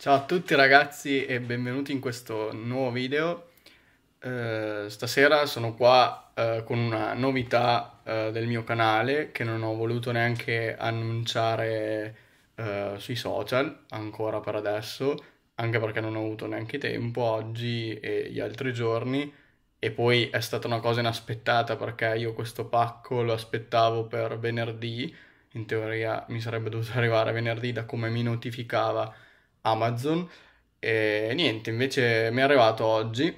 Ciao a tutti ragazzi e benvenuti in questo nuovo video. Eh, stasera sono qua eh, con una novità eh, del mio canale che non ho voluto neanche annunciare eh, sui social ancora per adesso anche perché non ho avuto neanche tempo oggi e gli altri giorni. E poi è stata una cosa inaspettata perché io questo pacco lo aspettavo per venerdì, in teoria mi sarebbe dovuto arrivare venerdì da come mi notificava Amazon. E niente, invece mi è arrivato oggi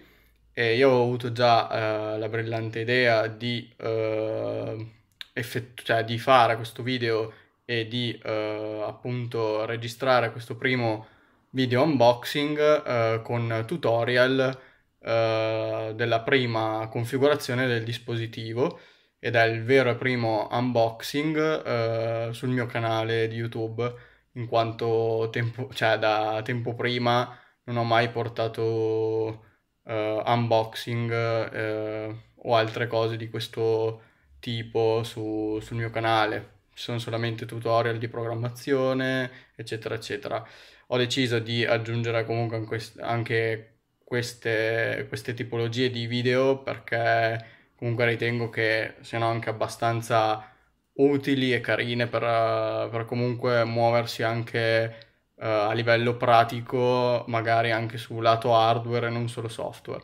e io ho avuto già eh, la brillante idea di, eh, effettu- cioè, di, fare questo video e di eh, appunto registrare questo primo video unboxing eh, con tutorial eh, della prima configurazione del dispositivo ed è il vero e primo unboxing eh, sul mio canale di YouTube in quanto tempo, cioè da tempo prima non ho mai portato eh, unboxing eh, o altre cose di questo tipo su, sul mio canale ci sono solamente tutorial di programmazione eccetera eccetera ho deciso di aggiungere comunque anche queste, queste tipologie di video perché comunque ritengo che siano anche abbastanza utili e carine per, per comunque muoversi anche uh, a livello pratico, magari anche sul lato hardware e non solo software.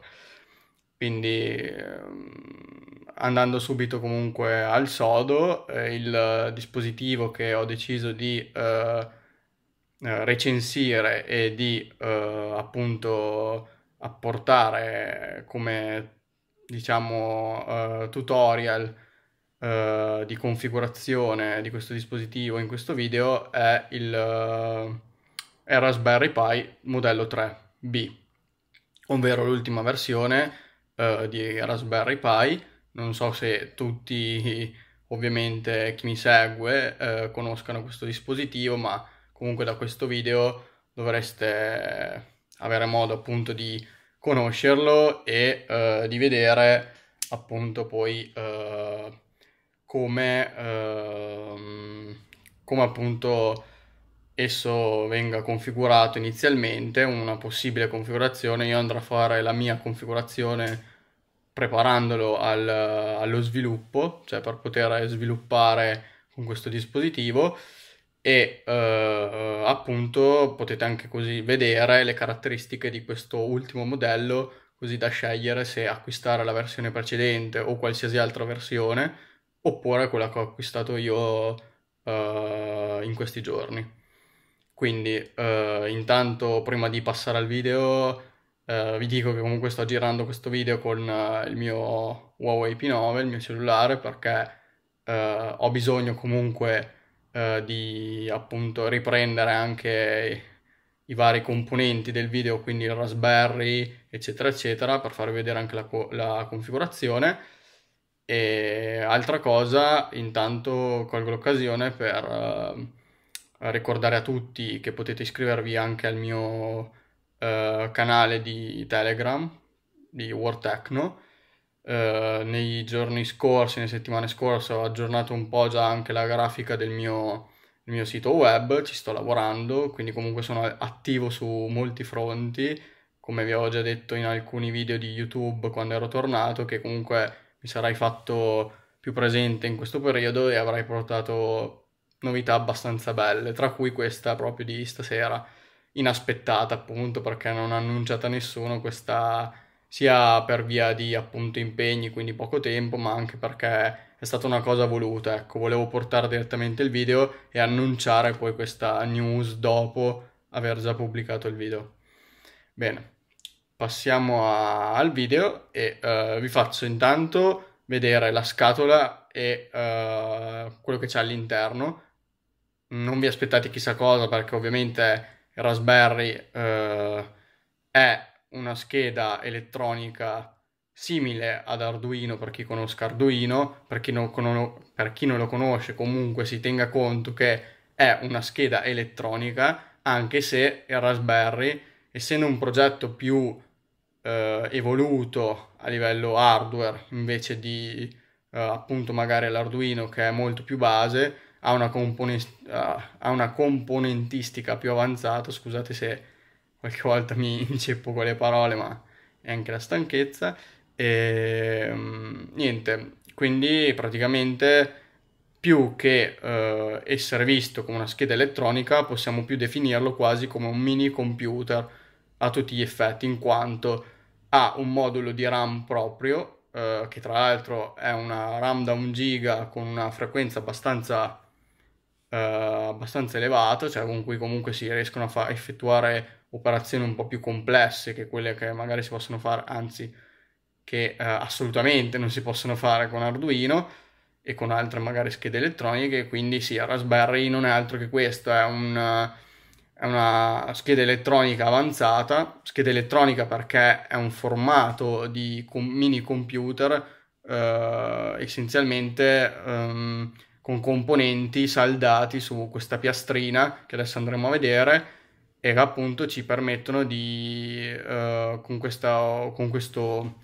Quindi ehm, andando subito comunque al sodo, eh, il dispositivo che ho deciso di uh, eh, recensire e di eh, appunto apportare come diciamo eh, tutorial eh, di configurazione di questo dispositivo in questo video è il, eh, è Raspberry Pi modello 3B ovvero l'ultima versione eh, di Raspberry Pi non so se tutti ovviamente chi mi segue conoscano questo dispositivo ma comunque da questo video dovreste eh, avere modo appunto di conoscerlo e eh, di vedere appunto poi eh, come, eh, come appunto esso venga configurato inizialmente, una possibile configurazione, io andrò a fare la mia configurazione preparandolo al, allo sviluppo, cioè per poter sviluppare con questo dispositivo e eh, eh, appunto potete anche così vedere le caratteristiche di questo ultimo modello così da scegliere se acquistare la versione precedente o qualsiasi altra versione oppure quella che ho acquistato io eh, in questi giorni. Quindi eh, intanto prima di passare al video Uh, vi dico che comunque sto girando questo video con uh, il mio Huawei P9, il mio cellulare, perché uh, ho bisogno comunque eh, di appunto riprendere anche i vari componenti del video, quindi il Raspberry, eccetera, eccetera, per farvi vedere anche la, co- la configurazione. E altra cosa, intanto colgo l'occasione per eh, ricordare a tutti che potete iscrivervi anche al mio eh, canale di Telegram di World Techno eh, nei giorni scorsi, nelle settimane scorse, ho aggiornato un po' già anche la grafica del mio, del mio sito web, ci sto lavorando, quindi comunque sono attivo su molti fronti, come vi avevo già detto in alcuni video di YouTube quando ero tornato, che comunque mi sarai fatto più presente in questo periodo e avrai portato novità abbastanza belle, tra cui questa proprio di stasera, inaspettata appunto perché non ha annunciata nessuno questa sia per via di appunto impegni, quindi poco tempo, ma anche perché è stata una cosa voluta, ecco, volevo portare direttamente il video e annunciare poi questa news dopo aver già pubblicato il video. Bene, passiamo a, al video e uh, vi faccio intanto vedere la scatola e uh, quello che c'è all'interno. Non vi aspettate chissà cosa perché ovviamente Raspberry uh, è una scheda elettronica simile ad Arduino per chi conosca Arduino, per chi, non, per chi non lo conosce comunque si tenga conto che è una scheda elettronica anche se il Raspberry essendo un progetto più eh, evoluto a livello hardware invece di eh, appunto magari l'Arduino che è molto più base ha una, component- ha una componentistica più avanzata scusate se qualche volta mi, inceppo con le parole, ma è anche la stanchezza. E ehm, niente, quindi praticamente più che eh, essere visto come una scheda elettronica, possiamo più definirlo quasi come un mini computer a tutti gli effetti, in quanto ha un modulo di RAM proprio, eh, che tra l'altro è una RAM da 1 giga con una frequenza abbastanza, eh, abbastanza elevata, cioè con cui comunque si riescono a fa- effettuare operazioni un po' più complesse che quelle che magari si possono fare, anzi che eh, assolutamente non si possono fare con Arduino e con altre magari schede elettroniche, quindi sì, Raspberry non è altro che questo, è, un, è una scheda elettronica avanzata, scheda elettronica perché è un formato di mini computer eh, essenzialmente ehm, con componenti saldati su questa piastrina che adesso andremo a vedere e appunto ci permettono di, uh, con, questa, con, questo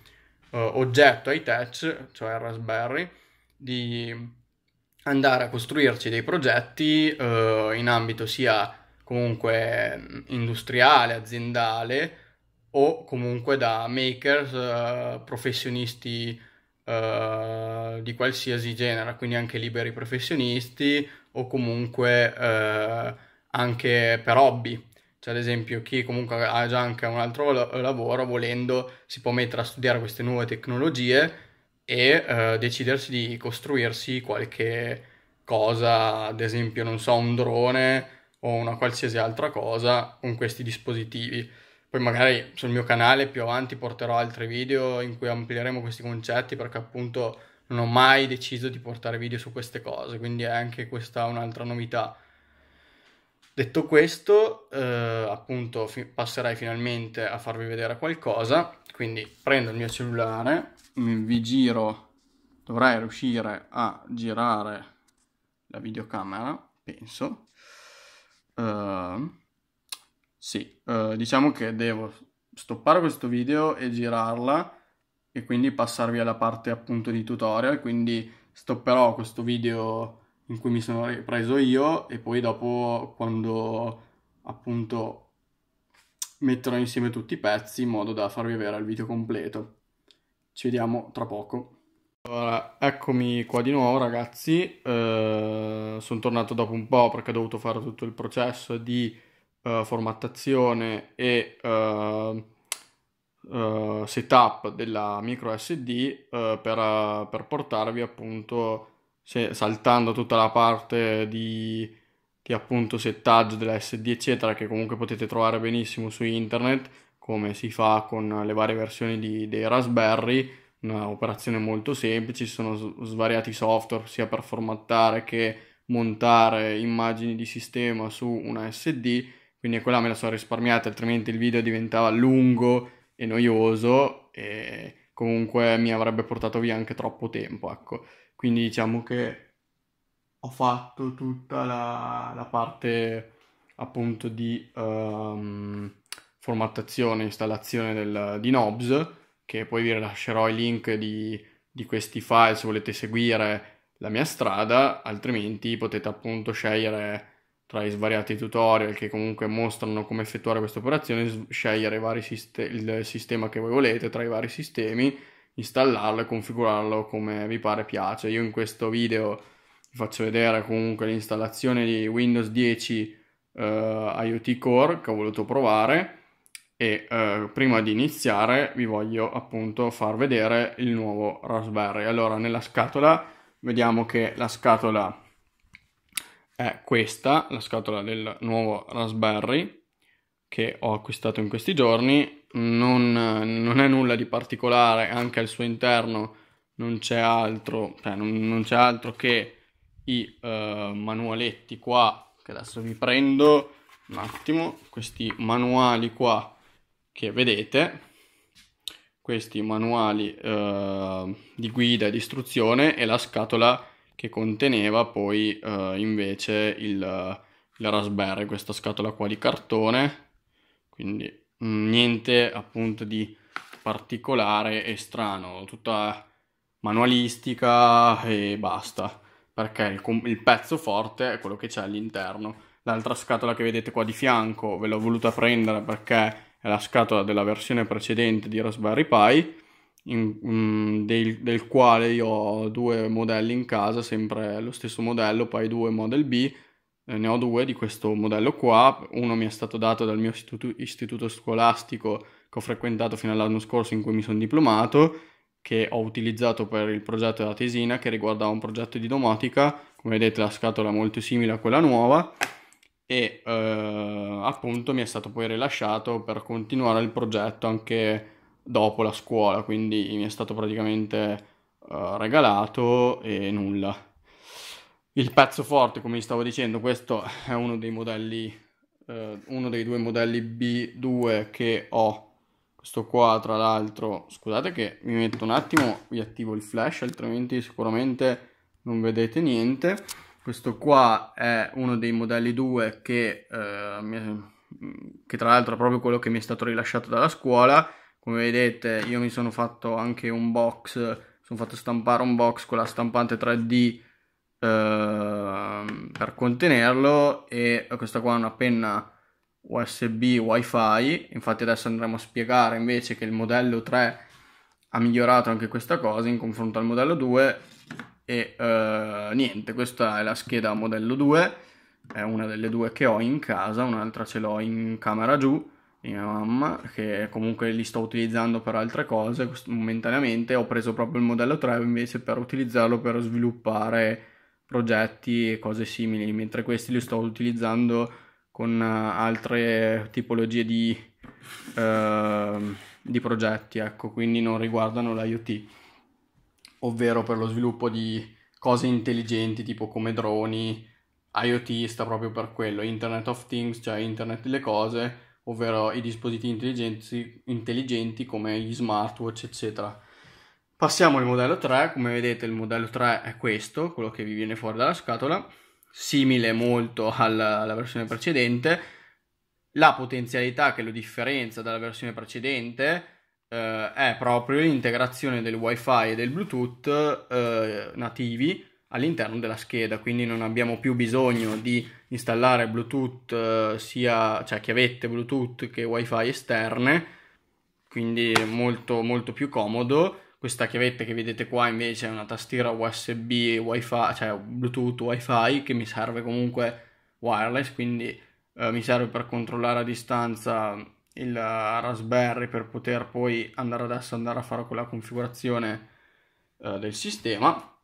uh, oggetto high touch, cioè il Raspberry, di andare a costruirci dei progetti uh, in ambito sia comunque industriale, aziendale o comunque da makers, professionisti di qualsiasi genere, quindi anche liberi professionisti o comunque anche per hobby cioè, ad esempio, chi comunque ha già anche un altro lavoro, volendo, si può mettere a studiare queste nuove tecnologie e eh, decidersi di costruirsi qualche cosa, ad esempio, non so, un drone o una qualsiasi altra cosa con questi dispositivi. Poi magari sul mio canale più avanti porterò altri video in cui amplieremo questi concetti perché appunto non ho mai deciso di portare video su queste cose, quindi è anche questa un'altra novità. Detto questo, eh, appunto, fi- passerei finalmente a farvi vedere qualcosa. Quindi prendo il mio cellulare, mm, vi giro, dovrei riuscire a girare la videocamera, penso. Uh, sì, uh, diciamo che devo stoppare questo video e girarla e quindi passarvi alla parte appunto di tutorial, quindi stopperò questo video in cui mi sono preso io e poi dopo quando appunto metterò insieme tutti i pezzi in modo da farvi avere il video completo. Ci vediamo tra poco. Allora, eccomi qua di nuovo ragazzi, eh, sono tornato dopo un po' perché ho dovuto fare tutto il processo di eh, formattazione e eh, eh setup della micro SD eh, per, per portarvi appunto se, saltando tutta la parte di, di appunto settaggio della SD eccetera che comunque potete trovare benissimo su internet come si fa con le varie versioni di, dei Raspberry un'operazione molto semplice ci sono svariati software sia per formattare che montare immagini di sistema su una SD quindi quella me la sono risparmiata altrimenti il video diventava lungo e noioso e comunque mi avrebbe portato via anche troppo tempo ecco quindi diciamo che ho fatto tutta la, la parte appunto di um, formattazione e installazione del, di Nobs, che poi vi lascerò i link di, di questi file se volete seguire la mia strada, altrimenti potete appunto scegliere tra i svariati tutorial che comunque mostrano come effettuare questa operazione, scegliere sist- il sistema che voi volete tra i vari sistemi installarlo e configurarlo come vi pare piace. Io in questo video vi faccio vedere comunque l'installazione di Windows 10 eh, IoT Core che ho voluto provare e eh, prima di iniziare vi voglio appunto far vedere il nuovo Raspberry. Allora nella scatola vediamo che la scatola è questa, la scatola del nuovo Raspberry che ho acquistato in questi giorni, non, non è nulla di particolare, anche al suo interno non c'è altro, cioè non, non c'è altro che i uh, manualetti qua, che adesso vi prendo un attimo, questi manuali qua che vedete, questi manuali uh, di guida e di istruzione e la scatola che conteneva poi uh, invece il, il Raspberry, questa scatola qua di cartone quindi mm, niente appunto di particolare e strano, tutta manualistica e basta, perché il, il pezzo forte è quello che c'è all'interno. L'altra scatola che vedete qua di fianco ve l'ho voluta prendere perché è la scatola della versione precedente di Raspberry Pi, in, um, del, del, quale io ho due modelli in casa, sempre lo stesso modello, poi due Model B eh, ne ho due di questo modello qua, uno mi è stato dato dal mio istituto, istituto scolastico che ho frequentato fino all'anno scorso in cui mi sono diplomato, che ho utilizzato per il progetto della tesina che riguardava un progetto di domotica, come vedete la scatola è molto simile a quella nuova e eh, appunto mi è stato poi rilasciato per continuare il progetto anche dopo la scuola, quindi mi è stato praticamente eh, regalato e nulla il pezzo forte, come vi stavo dicendo, questo è uno dei modelli, eh, uno dei due modelli B2 che ho. Questo qua, tra l'altro, scusate che mi metto un attimo, vi attivo il flash, altrimenti sicuramente non vedete niente. Questo qua è uno dei modelli 2 che, eh, che tra l'altro è proprio quello che mi è stato rilasciato dalla scuola. Come vedete io mi sono fatto anche un box, sono fatto stampare un box con la stampante 3D Ehm, per contenerlo e questa qua è una penna USB WiFi. Infatti adesso andremo a spiegare invece che il modello 3 ha migliorato anche questa cosa in confronto al modello 2 e uh, niente, questa è la scheda modello 2, è una delle due che ho in casa, un'altra ce l'ho in camera giù di mia mamma che comunque li sto utilizzando per altre cose momentaneamente ho preso proprio il modello 3 invece per utilizzarlo per sviluppare progetti e cose simili, mentre questi li sto utilizzando con eh, altre tipologie di, eh, di progetti, ecco, quindi non riguardano l'IoT, ovvero per lo sviluppo di cose intelligenti tipo come droni, IoT sta proprio per quello, Internet of Things, cioè Internet delle cose, ovvero i dispositivi intelligenti, intelligenti come gli smartwatch, eccetera Passiamo al modello 3, come vedete il modello 3 è questo, quello che vi viene fuori dalla scatola, simile molto alla, alla versione precedente. La potenzialità che lo differenzia dalla versione precedente eh, è proprio l'integrazione del wifi e del bluetooth eh, nativi all'interno della scheda, quindi non abbiamo più bisogno di installare bluetooth, eh, sia cioè chiavette bluetooth che wifi esterne, quindi molto molto più comodo questa chiavetta che vedete qua invece è una tastiera USB wifi, cioè Bluetooth wifi che mi serve comunque wireless, quindi eh, mi serve per controllare a distanza il Raspberry per poter poi andare adesso andare a fare quella configurazione eh, del sistema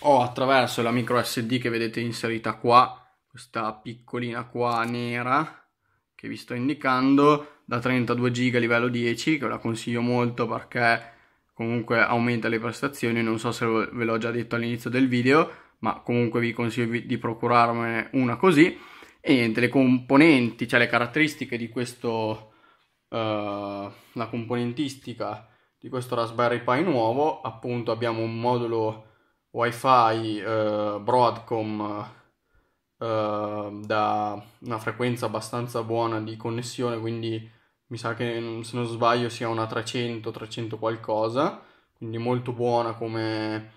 o attraverso la micro SD che vedete inserita qua, questa piccolina qua nera che vi sto indicando da 32 GB livello 10 che la consiglio molto perché comunque aumenta le prestazioni, non so se ve l'ho già detto all'inizio del video, ma comunque vi consiglio di procurarmene una così. E niente, le componenti, cioè le caratteristiche di questo, uh, la componentistica di questo Raspberry Pi nuovo, appunto abbiamo un modulo wifi uh, Broadcom uh, da una frequenza abbastanza buona di connessione, quindi mi sa che mm, se non sbaglio sia una 300, 300 qualcosa, quindi molto buona come,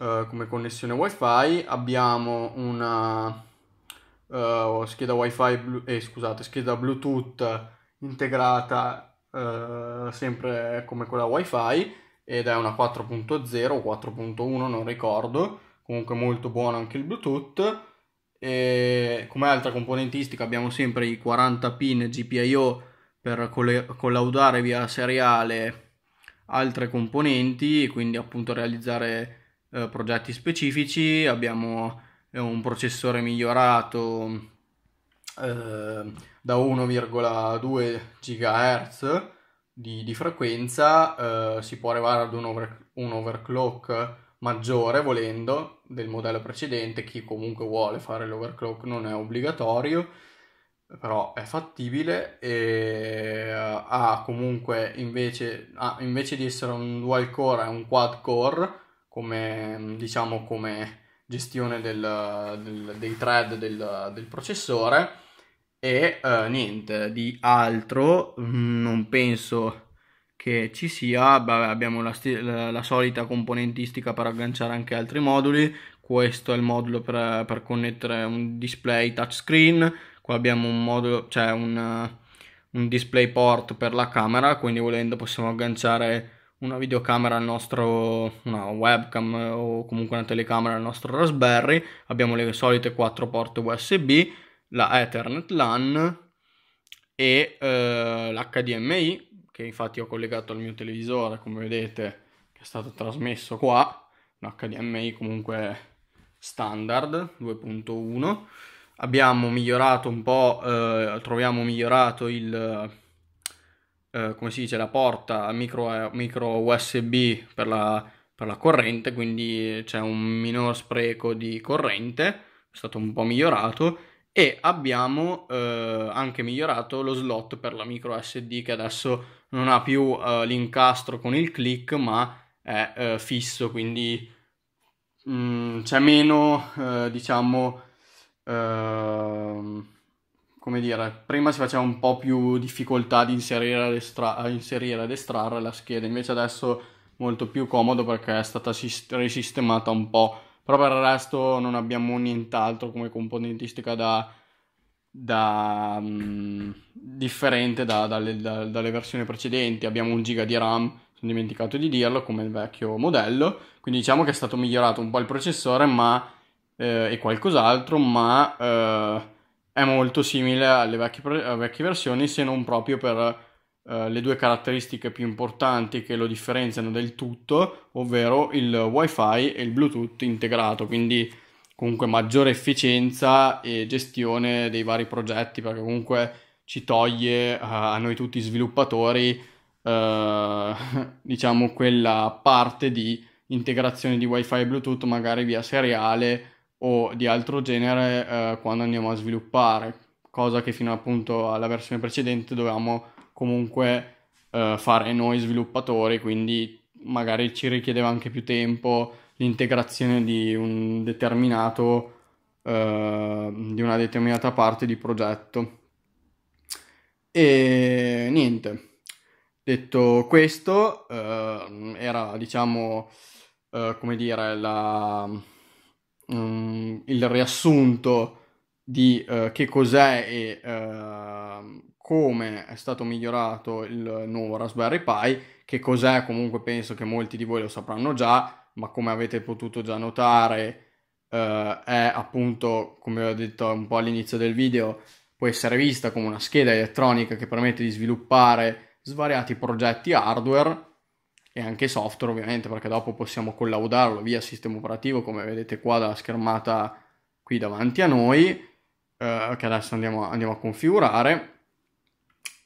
uh, come connessione wifi. Abbiamo una uh, scheda wifi, blu- eh, scusate, scheda Bluetooth integrata uh, sempre come quella wifi ed è una 4.0 o 4.1, non ricordo, comunque molto buono anche il Bluetooth. E come altra componentistica abbiamo sempre i 40 pin GPIO per collaudare via seriale altre componenti e quindi appunto realizzare eh, progetti specifici. Abbiamo eh, un processore migliorato eh, da 1,2 GHz di, di frequenza, eh, si può arrivare ad un, over, un overclock maggiore volendo del modello precedente, chi comunque vuole fare l'overclock non è obbligatorio però è fattibile e eh, ha comunque invece, ha invece di essere un dual core è un quad core come diciamo come gestione del, del, dei thread del, del processore e eh, niente di altro mm, non penso che ci sia Beh, abbiamo la, sti- la, la, solita componentistica per agganciare anche altri moduli questo è il modulo per, per connettere un display touchscreen Qua abbiamo un modulo, cioè un, un display port per la camera, quindi volendo possiamo agganciare una videocamera al nostro, una webcam o comunque una telecamera al nostro Raspberry, abbiamo le solite 4 porte USB, la Ethernet LAN e eh, l'HDMI che infatti ho collegato al mio televisore come vedete che è stato trasmesso qua, un HDMI comunque standard 2.1 abbiamo migliorato un po', eh, troviamo migliorato il, eh, eh come si dice, la porta micro, micro USB per la, per la, corrente, quindi c'è un minor spreco di corrente, è stato un po' migliorato, e abbiamo eh, anche migliorato lo slot per la micro SD che adesso non ha più eh, l'incastro con il click, ma è eh, fisso, quindi mh, mm, c'è meno, diciamo Ehm, come dire, prima si faceva un po' più difficoltà di inserire ed, estra- inserire ed estrarre la scheda, invece adesso molto più comodo perché è stata sist- risistemata un po', però per il resto non abbiamo nient'altro come componentistica da, da um, differente da, dalle, da, dalle versioni precedenti, abbiamo un giga di RAM sono dimenticato di dirlo, come il vecchio modello. Quindi diciamo che è stato migliorato un po' il processore, ma eh, e qualcos'altro, ma eh, è molto simile alle vecchie, alle vecchie, versioni, se non proprio per eh, le due caratteristiche più importanti che lo differenziano del tutto, ovvero il wifi e il Bluetooth integrato, quindi comunque maggiore efficienza e gestione dei vari progetti, perché comunque ci toglie a noi tutti sviluppatori, eh, diciamo, quella parte di integrazione di wifi e Bluetooth magari via seriale o di altro genere eh, quando andiamo a sviluppare, cosa che fino appunto alla versione precedente dovevamo comunque eh, fare noi sviluppatori, quindi magari ci richiedeva anche più tempo l'integrazione di un determinato eh, di una determinata parte di progetto. E niente. Detto questo, eh, era diciamo eh, come dire la um, il riassunto di uh, che cos'è e uh, come è stato migliorato il nuovo Raspberry Pi, che cos'è comunque penso che molti di voi lo sapranno già, ma come avete potuto già notare uh, è appunto, come ho detto un po' all'inizio del video, può essere vista come una scheda elettronica che permette di sviluppare svariati progetti hardware e anche software ovviamente perché dopo possiamo collaudarlo via sistema operativo come vedete qua dalla schermata qui davanti a noi eh, che adesso andiamo, andiamo, a configurare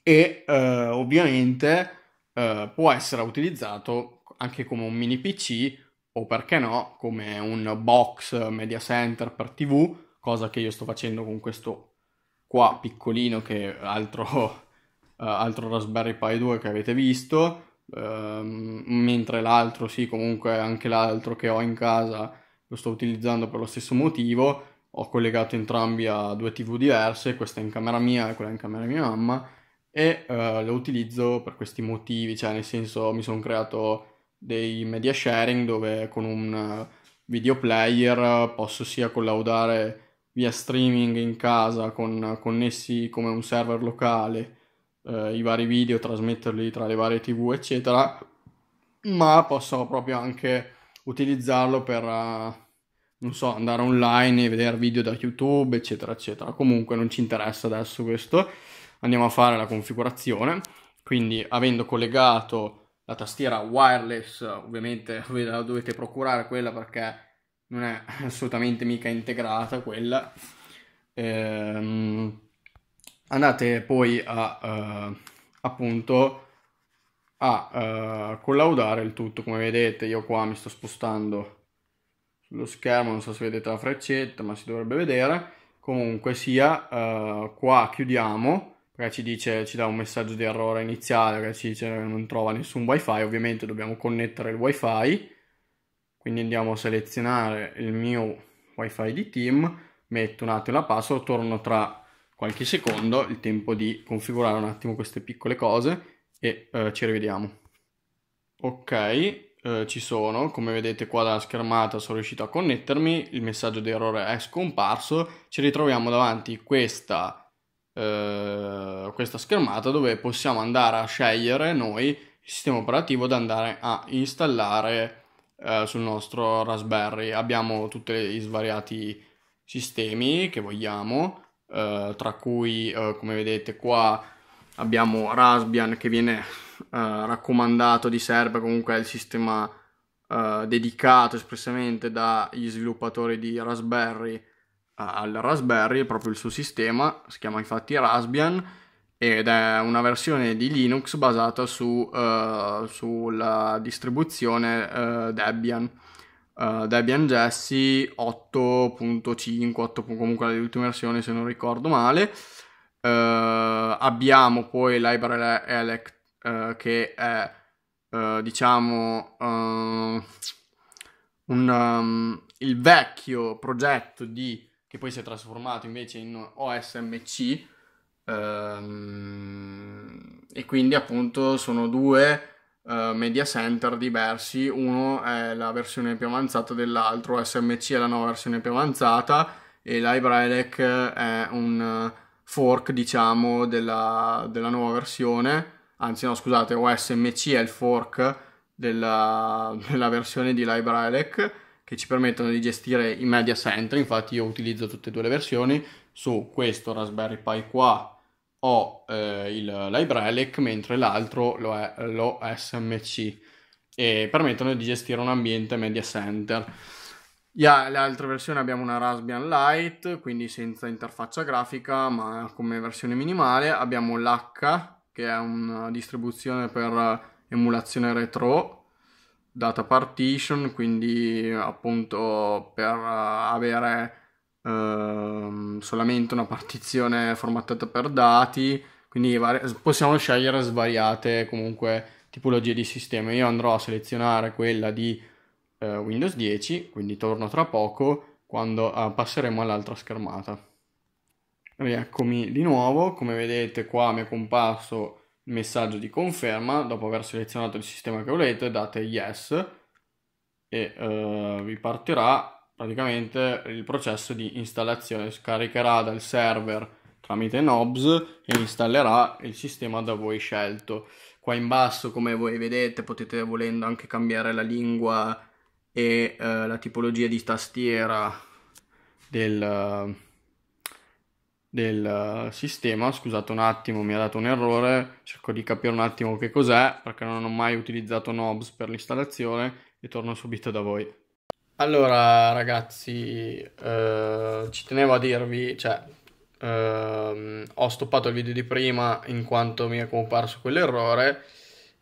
e eh, ovviamente eh, può essere utilizzato anche come un mini PC o perché no come un box eh, media center per tv cosa che io sto facendo con questo qua piccolino che altro, eh, altro Raspberry Pi 2 che avete visto Ehm, mentre l'altro sì comunque anche l'altro che ho in casa lo sto utilizzando per lo stesso motivo ho collegato entrambi a due tv diverse questa in camera mia e quella in camera di mia mamma e eh, lo utilizzo per questi motivi cioè nel senso mi sono creato dei media sharing dove con un video player posso sia collaudare via streaming in casa con connessi come un server locale eh, i vari video, trasmetterli tra le varie tv, eccetera, ma posso proprio anche utilizzarlo per, uh, non so, andare online e vedere video da YouTube, eccetera, eccetera. Comunque non ci interessa adesso questo, andiamo a fare la configurazione, quindi avendo collegato la tastiera wireless, ovviamente ve la dovete procurare quella perché non è assolutamente mica integrata quella. Ehm, andate poi a eh, appunto a eh, collaudare il tutto come vedete io qua mi sto spostando sullo schermo non so se vedete la freccetta ma si dovrebbe vedere comunque sia eh, qua chiudiamo perché ci dice ci dà un messaggio di errore iniziale che ci dice che non trova nessun wifi ovviamente dobbiamo connettere il wifi quindi andiamo a selezionare il mio wifi di team metto un attimo la password torno tra qualche secondo, il tempo di configurare un attimo queste piccole cose e eh, ci rivediamo. Ok, eh, ci sono, come vedete qua dalla schermata sono riuscito a connettermi, il messaggio di errore è scomparso, ci ritroviamo davanti questa, eh, questa schermata dove possiamo andare a scegliere noi il sistema operativo da andare a installare eh, sul nostro Raspberry. Abbiamo tutti i svariati sistemi che vogliamo, eh, tra cui eh, come vedete qua abbiamo Raspbian che viene eh, raccomandato di serve, comunque è il sistema eh, dedicato espressamente dagli sviluppatori di Raspberry al Raspberry, è proprio il suo sistema, si chiama infatti Raspbian ed è una versione di Linux basata su, uh, sulla distribuzione uh, Debian uh, eh, Debian Jesse 8.5, 8, comunque la ultima versione se non ricordo male. Uh, abbiamo poi Library Elec uh, eh, che è diciamo un, um, il vecchio progetto di, che poi si è trasformato invece in OSMC ehm, e quindi appunto sono due eh, media center diversi, uno è la versione più avanzata dell'altro, SMC è la nuova versione più avanzata e LiveRelec è un eh, fork diciamo della, della nuova versione, anzi no scusate, OSMC è il fork della, della versione di LiveRelec che ci permettono di gestire i media center, infatti io utilizzo tutte e due le versioni su questo Raspberry Pi qua ho eh, il, l'iBrelec mentre l'altro lo è lo SMC e permettono di gestire un ambiente media center. Yeah, le altre versioni abbiamo una Raspbian Lite, quindi senza interfaccia grafica, ma come versione minimale. Abbiamo l'H, che è una distribuzione per emulazione retro, data partition, quindi appunto per avere Ehm, solamente una partizione formattata per dati, quindi vari- possiamo scegliere svariate comunque tipologie di sistema. Io andrò a selezionare quella di eh, Windows 10, quindi torno tra poco quando eh, passeremo all'altra schermata. Rieccomi di nuovo, come vedete qua mi è comparso il messaggio di conferma, dopo aver selezionato il sistema che volete date yes e eh, vi partirà praticamente il processo di installazione scaricherà dal server tramite knobs e installerà il sistema da voi scelto. Qua in basso, come voi vedete, potete volendo anche cambiare la lingua e eh, la tipologia di tastiera del, del eh, sistema. Scusate un attimo, mi ha dato un errore, cerco di capire un attimo che cos'è perché non ho mai utilizzato knobs per l'installazione e torno subito da voi. Allora, ragazzi, eh, ci tenevo a dirvi, cioè, eh, ho stoppato il video di prima in quanto mi è comparso quell'errore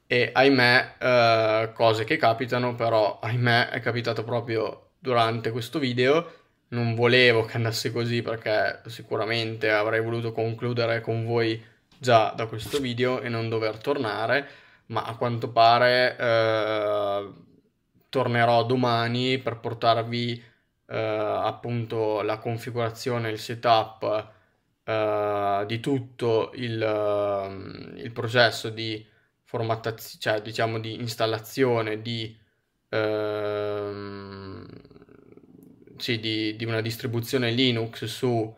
e ahimè, eh, cose che capitano, però ahimè è capitato proprio durante questo video. Non volevo che andasse così perché sicuramente avrei voluto concludere con voi già da questo video e non dover tornare, ma a quanto pare eh, tornerò domani per portarvi eh, appunto la configurazione, il setup eh, di tutto il, ehm, il processo di formattazione, cioè diciamo di installazione di, ehm, sì, di, di una distribuzione Linux su,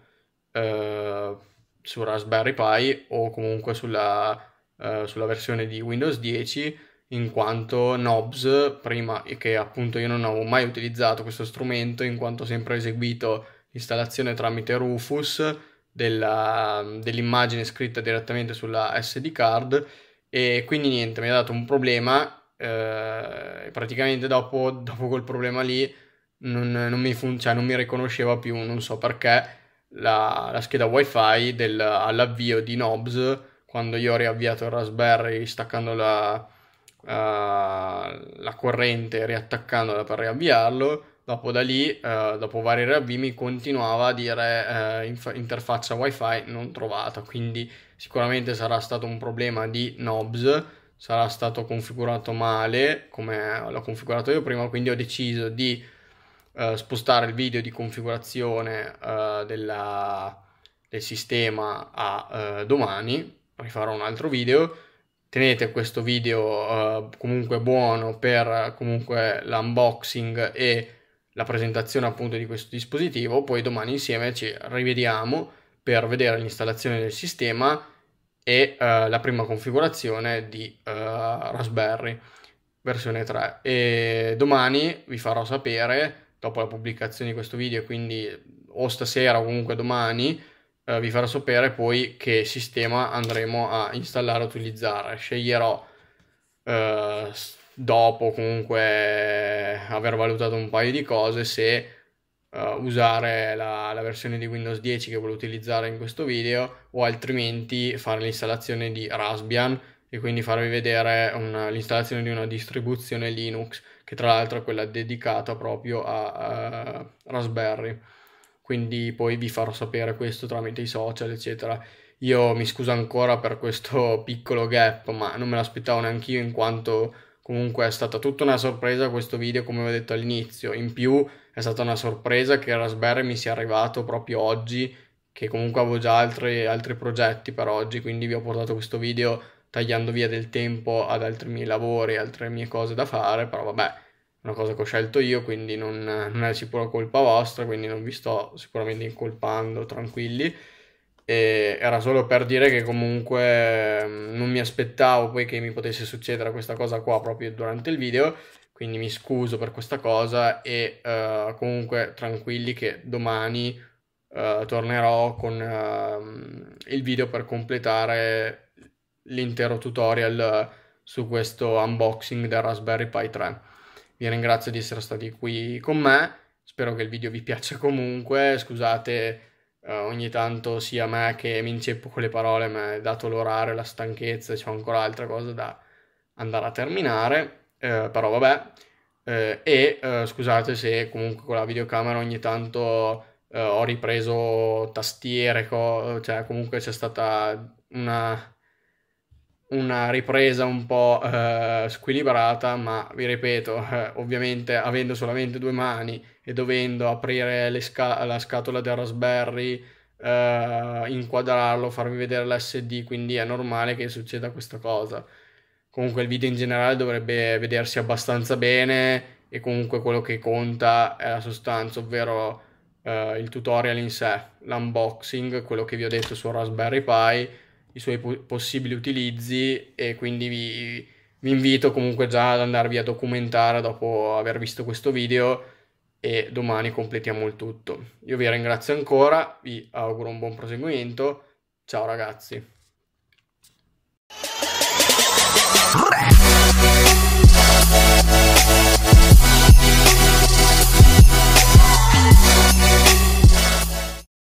eh, su Raspberry Pi o comunque sulla, eh, sulla versione di Windows 10 in quanto Nobs, prima che appunto io non avevo mai utilizzato questo strumento, in quanto ho sempre eseguito l'installazione tramite Rufus della, dell'immagine scritta direttamente sulla SD card e quindi niente, mi ha dato un problema eh, praticamente dopo, dopo, quel problema lì non, non, mi fun- cioè non mi riconosceva più, non so perché, la, la scheda wifi del, all'avvio di Nobs quando io ho riavviato il Raspberry staccando la, eh, la corrente riattaccandola per riavviarlo. Dopo da lì, eh, dopo vari riavvii, mi continuava a dire eh, inf- interfaccia wifi non trovata, quindi sicuramente sarà stato un problema di knobs, sarà stato configurato male come l'ho configurato io prima, quindi ho deciso di eh, spostare il video di configurazione eh, della, del sistema a eh, domani, rifarò un altro video tenete questo video uh, comunque buono per comunque l'unboxing e la presentazione appunto di questo dispositivo, poi domani insieme ci rivediamo per vedere l'installazione del sistema e uh, la prima configurazione di eh, Raspberry versione 3 e domani vi farò sapere dopo la pubblicazione di questo video quindi o stasera o comunque domani eh, vi farò sapere poi che sistema andremo a installare o utilizzare. Sceglierò eh, dopo comunque aver valutato un paio di cose se Uh, usare la, la, versione di Windows 10 che voglio utilizzare in questo video o altrimenti fare l'installazione di Raspbian e quindi farvi vedere una, l'installazione di una distribuzione Linux che tra l'altro è quella dedicata proprio a, a eh, Raspberry quindi poi vi farò sapere questo tramite i social, eccetera. Io mi scuso ancora per questo piccolo gap, ma non me l'aspettavo neanche io in quanto comunque è stata tutta una sorpresa questo video come ho detto all'inizio. In più è stata una sorpresa che Raspberry mi sia arrivato proprio oggi, che comunque avevo già altri, altri progetti per oggi, quindi vi ho portato questo video tagliando via del tempo ad altri miei lavori, altre mie cose da fare, però vabbè una cosa che ho scelto io, quindi non, non è sicura colpa vostra, quindi non vi sto sicuramente incolpando, tranquilli. E era solo per dire che comunque mm, non mi aspettavo poi che mi potesse succedere questa cosa qua proprio durante il video, quindi mi scuso per questa cosa e uh, comunque tranquilli che domani uh, tornerò con uh, il video per completare l'intero tutorial su questo unboxing del Raspberry Pi 3 vi ringrazio di essere stati qui con me, spero che il video vi piaccia comunque, scusate eh, ogni tanto sia me che mi inceppo con le parole, ma dato l'orario, la stanchezza, c'è ancora altre cose da andare a terminare, eh, però vabbè, eh, e eh, scusate se comunque con la videocamera ogni tanto eh, ho ripreso tastiere, co- cioè comunque c'è stata una una ripresa un po' eh, squilibrata, ma vi ripeto, eh, ovviamente avendo solamente due mani e dovendo aprire sca- la scatola del Raspberry, eh, inquadrarlo, farvi vedere l'SD, quindi è normale che succeda questa cosa. Comunque il video in generale dovrebbe vedersi abbastanza bene e comunque quello che conta è la sostanza, ovvero eh, il tutorial in sé, l'unboxing, quello che vi ho detto su Raspberry Pi i suoi po- possibili utilizzi e quindi vi, vi invito comunque già ad andarvi a documentare dopo aver visto questo video e domani completiamo il tutto. Io vi ringrazio ancora, vi auguro un buon proseguimento, ciao ragazzi.